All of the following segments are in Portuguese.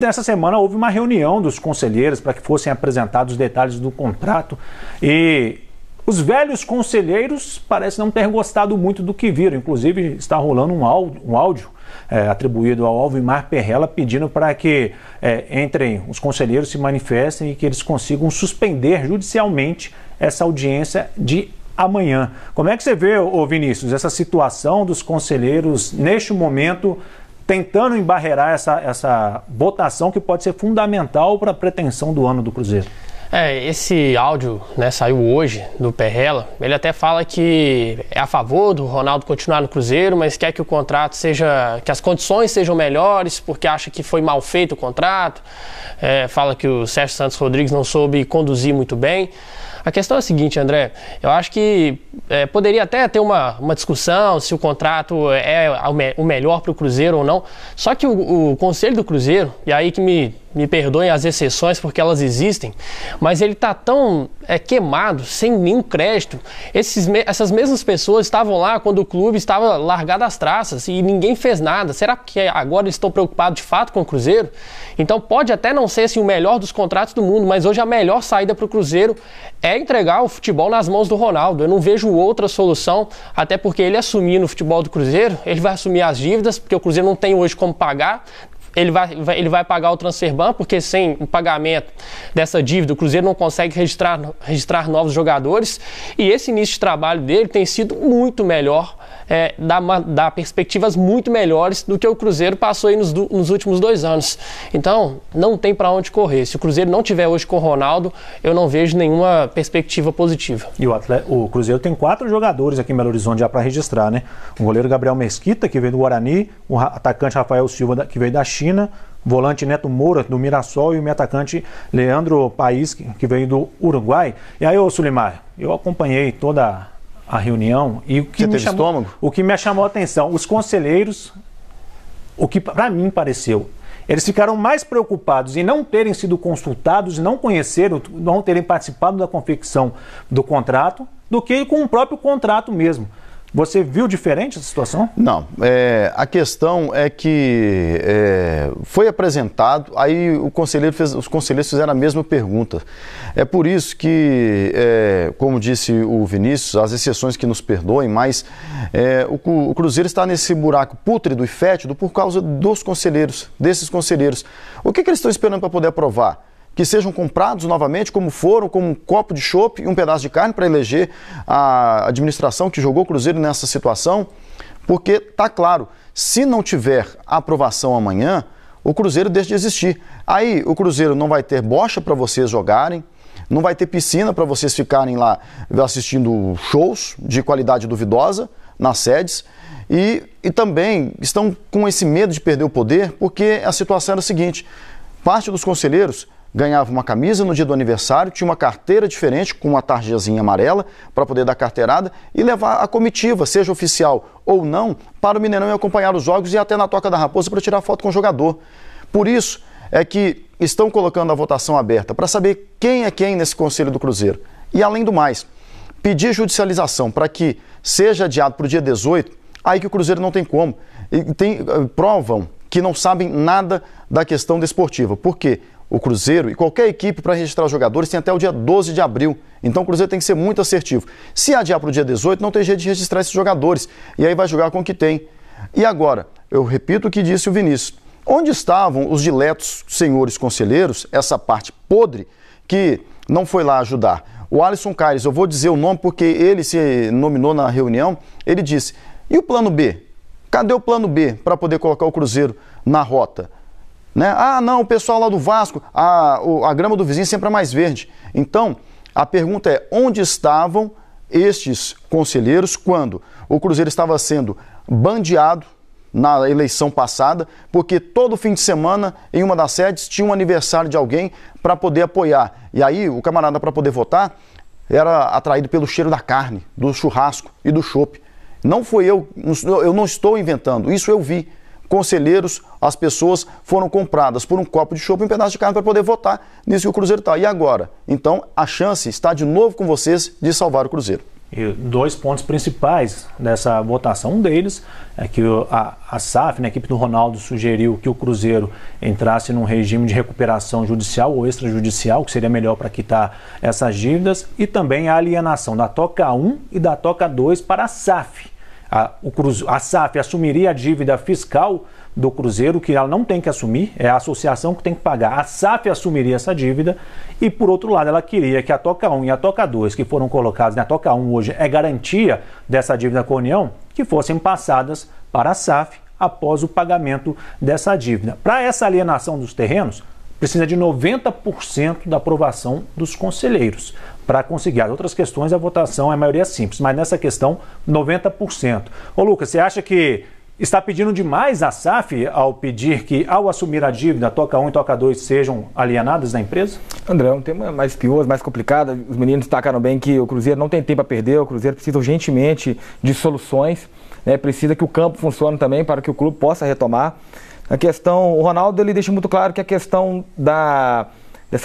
Nessa semana houve uma reunião dos conselheiros para que fossem apresentados os detalhes do contrato e os velhos conselheiros parecem não ter gostado muito do que viram. Inclusive, está rolando um áudio, um áudio é, atribuído ao Alvimar Perrella pedindo para que é, entrem os conselheiros se manifestem e que eles consigam suspender judicialmente essa audiência de amanhã. Como é que você vê, ô Vinícius, essa situação dos conselheiros neste momento tentando embarrear essa, essa votação que pode ser fundamental para a pretensão do ano do Cruzeiro. É, esse áudio né, saiu hoje do Perrela. Ele até fala que é a favor do Ronaldo continuar no Cruzeiro, mas quer que o contrato seja. que as condições sejam melhores, porque acha que foi mal feito o contrato. É, fala que o Sérgio Santos Rodrigues não soube conduzir muito bem. A questão é a seguinte, André, eu acho que é, poderia até ter uma, uma discussão se o contrato é o melhor para o Cruzeiro ou não, só que o, o Conselho do Cruzeiro, e aí que me me perdoem as exceções porque elas existem, mas ele está tão é, queimado, sem nenhum crédito. Esses, essas mesmas pessoas estavam lá quando o clube estava largado às traças e ninguém fez nada. Será que agora estão preocupados de fato com o Cruzeiro? Então pode até não ser assim, o melhor dos contratos do mundo, mas hoje a melhor saída para o Cruzeiro é entregar o futebol nas mãos do Ronaldo. Eu não vejo outra solução, até porque ele assumindo o futebol do Cruzeiro, ele vai assumir as dívidas, porque o Cruzeiro não tem hoje como pagar, ele vai, ele vai pagar o transferban, porque sem o pagamento dessa dívida, o Cruzeiro não consegue registrar, registrar novos jogadores. E esse início de trabalho dele tem sido muito melhor é, dá, dá, perspectivas muito melhores do que o Cruzeiro passou aí nos, do, nos últimos dois anos. Então, não tem para onde correr. Se o Cruzeiro não tiver hoje com o Ronaldo, eu não vejo nenhuma perspectiva positiva. E o, atleta, o Cruzeiro tem quatro jogadores aqui em Belo Horizonte já para registrar, né? O goleiro Gabriel Mesquita, que veio do Guarani, o atacante Rafael Silva, que veio da China, volante Neto Moura, do Mirassol, e o meu atacante Leandro País, que veio do Uruguai. E aí, ô Sulimar, eu acompanhei toda a reunião e o que Você me teve chamou, estômago? o que me chamou a atenção, os conselheiros, o que para mim pareceu, eles ficaram mais preocupados em não terem sido consultados, não conheceram, não terem participado da confecção do contrato, do que com o próprio contrato mesmo. Você viu diferente a situação? Não. É, a questão é que é, foi apresentado, aí o conselheiro fez, os conselheiros fizeram a mesma pergunta. É por isso que, é, como disse o Vinícius, as exceções que nos perdoem, mas é, o, o, Cruzeiro está nesse buraco pútrido e fétido por causa dos conselheiros, desses conselheiros. O que, que eles estão esperando para poder aprovar? que sejam comprados novamente, como foram, como um copo de chope e um pedaço de carne para eleger a administração que jogou o Cruzeiro nessa situação? Porque tá claro, se não tiver aprovação amanhã, o Cruzeiro deixa de existir. Aí o Cruzeiro não vai ter bocha para vocês jogarem, não vai ter piscina para vocês ficarem lá assistindo shows de qualidade duvidosa nas sedes. E, e também estão com esse medo de perder o poder, porque a situação era a seguinte: parte dos conselheiros ganhava uma camisa no dia do aniversário, tinha uma carteira diferente com uma tarjazinha amarela para poder dar carteirada e levar a comitiva, seja oficial ou não, para o Mineirão e acompanhar os jogos e até na Toca da Raposa para tirar foto com o jogador. Por isso é que estão colocando a votação aberta para saber quem é quem nesse Conselho do Cruzeiro. E além do mais, pedir judicialização para que seja adiado para o dia 18, aí que o Cruzeiro não tem como. E tem, eh, provam que não sabem nada da questão desportiva. Por quê? o Cruzeiro e qualquer equipe para registrar jogadores tem até o dia 12 de abril. Então o Cruzeiro tem que ser muito assertivo. Se adiar para o dia 18, não tem jeito de registrar esses jogadores. E aí vai jogar com o que tem. E agora, eu repito o que disse o Vinícius. Onde estavam os diletos senhores conselheiros, essa parte podre, que não foi lá ajudar? O Alisson Caires, eu vou dizer o nome porque ele se nominou na reunião, ele disse: e o plano B? Cadê o plano B para poder colocar o Cruzeiro na rota? Né? Ah, não, o pessoal lá do Vasco, a, a grama do vizinho sempre é mais verde. Então, a pergunta é: onde estavam estes conselheiros quando o Cruzeiro estava sendo bandeado na eleição passada, porque todo fim de semana em uma das sedes tinha um aniversário de alguém para poder apoiar. E aí o camarada para poder votar era atraído pelo cheiro da carne, do churrasco e do chopp. Não foi eu, eu não estou inventando, isso eu vi conselheiros, as pessoas foram compradas por um copo de chopp e um pedaço de carne para poder votar nisso que o Cruzeiro está. E agora? Então, a chance está de novo com vocês de salvar o Cruzeiro. E dois pontos principais dessa votação. Um deles é que a, a SAF, na né, a equipe do Ronaldo, sugeriu que o Cruzeiro entrasse num regime de recuperação judicial ou extrajudicial, que seria melhor para quitar essas dívidas, e também a alienação da Toca 1 e da Toca 2 para a SAF a, o Cruzeiro, a SAF assumiria a dívida fiscal do Cruzeiro, que ela não tem que assumir, é a associação que tem que pagar. A SAF assumiria essa dívida e, por outro lado, ela queria que a Toca 1 e a Toca 2, que foram colocadas na né, Toca 1 hoje, é garantia dessa dívida com a União, que fossem passadas para a SAF após o pagamento dessa dívida. Para essa alienação dos terrenos, precisa de 90% da aprovação dos conselheiros para conseguir. As outras questões, a votação é a maioria simples, mas nessa questão, 90%. Ô Lucas, você acha que está pedindo demais a SAF ao pedir que, ao assumir a dívida, toca 1 um e toca 2 sejam alienadas da empresa? André, é um tema mais pioso, mais complicado. Os meninos destacaram bem que o Cruzeiro não tem tempo a perder, o Cruzeiro precisa urgentemente de soluções, né? precisa que o campo funcione também para que o clube possa retomar. A questão, o Ronaldo ele deixa muito claro que a questão da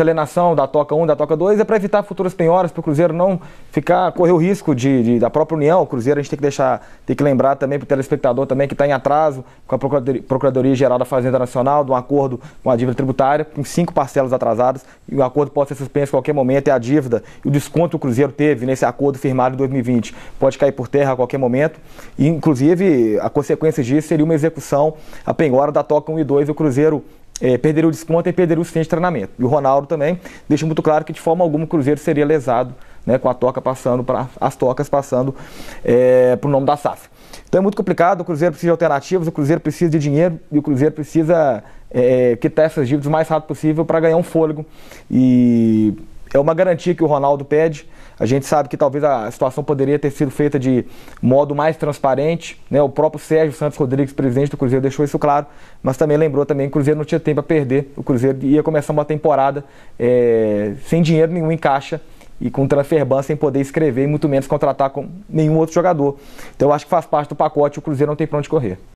alienação da Toca 1, da Toca 2, é para evitar futuras penhoras, para o Cruzeiro não ficar, correr o risco de, de, da própria União. O Cruzeiro a gente tem que deixar, tem que lembrar também para o telespectador também que está em atraso com a Procuradoria Geral da Fazenda Nacional, de um acordo com a dívida tributária, com cinco parcelas atrasadas, e o acordo pode ser suspenso a qualquer momento, e é a dívida e o desconto que o Cruzeiro teve nesse acordo firmado em 2020 pode cair por terra a qualquer momento. E, inclusive, a consequência disso seria uma execução, a penhora da Toca 1 e 2, e o Cruzeiro é, perderia o desconto e perderia o suficiente de treinamento. E o Ronaldo também deixa muito claro que de forma alguma o Cruzeiro seria lesado né, com a toca passando para as tocas passando é, para o nome da SAF. Então é muito complicado, o Cruzeiro precisa de alternativas, o Cruzeiro precisa de dinheiro e o Cruzeiro precisa é, quitar essas dívidas o mais rápido possível para ganhar um fôlego e é uma garantia que o Ronaldo pede. A gente sabe que talvez a situação poderia ter sido feita de modo mais transparente. Né? O próprio Sérgio Santos Rodrigues, presidente do Cruzeiro, deixou isso claro, mas também lembrou também que o Cruzeiro não tinha tempo a perder. O Cruzeiro ia começar uma temporada é, sem dinheiro nenhum em caixa e com transferban sem poder escrever e muito menos contratar com nenhum outro jogador. Então eu acho que faz parte do pacote, o Cruzeiro não tem para onde correr.